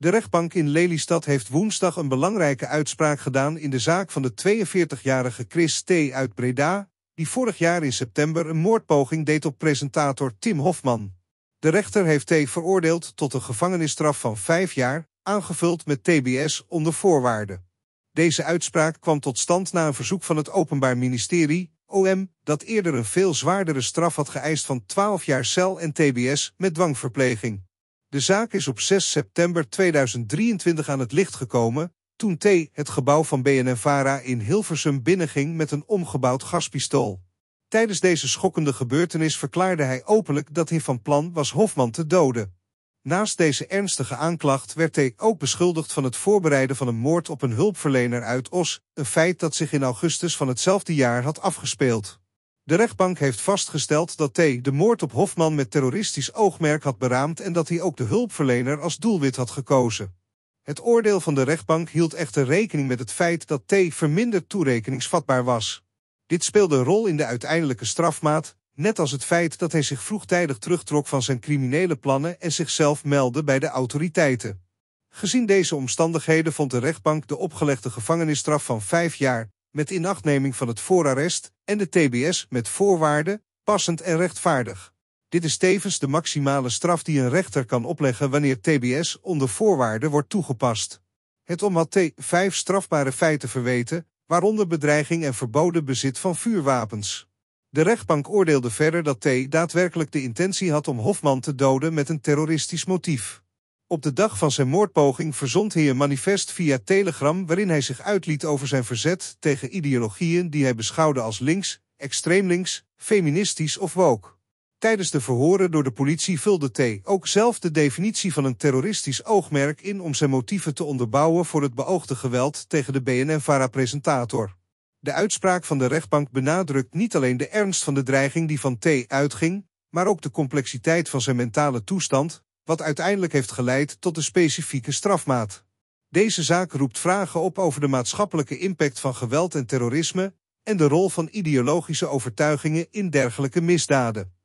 De rechtbank in Lelystad heeft woensdag een belangrijke uitspraak gedaan in de zaak van de 42-jarige Chris T. uit Breda, die vorig jaar in september een moordpoging deed op presentator Tim Hofman. De rechter heeft T. veroordeeld tot een gevangenisstraf van vijf jaar, aangevuld met TBS onder voorwaarden. Deze uitspraak kwam tot stand na een verzoek van het Openbaar Ministerie, OM, dat eerder een veel zwaardere straf had geëist van twaalf jaar cel en TBS met dwangverpleging. De zaak is op 6 september 2023 aan het licht gekomen toen T het gebouw van BNNVARA in Hilversum binnenging met een omgebouwd gaspistool. Tijdens deze schokkende gebeurtenis verklaarde hij openlijk dat hij van plan was Hofman te doden. Naast deze ernstige aanklacht werd T ook beschuldigd van het voorbereiden van een moord op een hulpverlener uit Os, een feit dat zich in augustus van hetzelfde jaar had afgespeeld. De rechtbank heeft vastgesteld dat T. de moord op Hofman met terroristisch oogmerk had beraamd en dat hij ook de hulpverlener als doelwit had gekozen. Het oordeel van de rechtbank hield echter rekening met het feit dat T. verminderd toerekeningsvatbaar was. Dit speelde een rol in de uiteindelijke strafmaat, net als het feit dat hij zich vroegtijdig terugtrok van zijn criminele plannen en zichzelf meldde bij de autoriteiten. Gezien deze omstandigheden vond de rechtbank de opgelegde gevangenisstraf van vijf jaar met inachtneming van het voorarrest en de TBS met voorwaarden, passend en rechtvaardig. Dit is tevens de maximale straf die een rechter kan opleggen wanneer TBS onder voorwaarden wordt toegepast. Het omvat T vijf strafbare feiten verweten, waaronder bedreiging en verboden bezit van vuurwapens. De rechtbank oordeelde verder dat T daadwerkelijk de intentie had om Hofman te doden met een terroristisch motief. Op de dag van zijn moordpoging verzond hij een manifest via Telegram waarin hij zich uitliet over zijn verzet tegen ideologieën die hij beschouwde als links, extreem links, feministisch of woke. Tijdens de verhoren door de politie vulde T. ook zelf de definitie van een terroristisch oogmerk in om zijn motieven te onderbouwen voor het beoogde geweld tegen de BNN-VARA-presentator. De uitspraak van de rechtbank benadrukt niet alleen de ernst van de dreiging die van T uitging, maar ook de complexiteit van zijn mentale toestand, wat uiteindelijk heeft geleid tot een specifieke strafmaat. Deze zaak roept vragen op over de maatschappelijke impact van geweld en terrorisme en de rol van ideologische overtuigingen in dergelijke misdaden.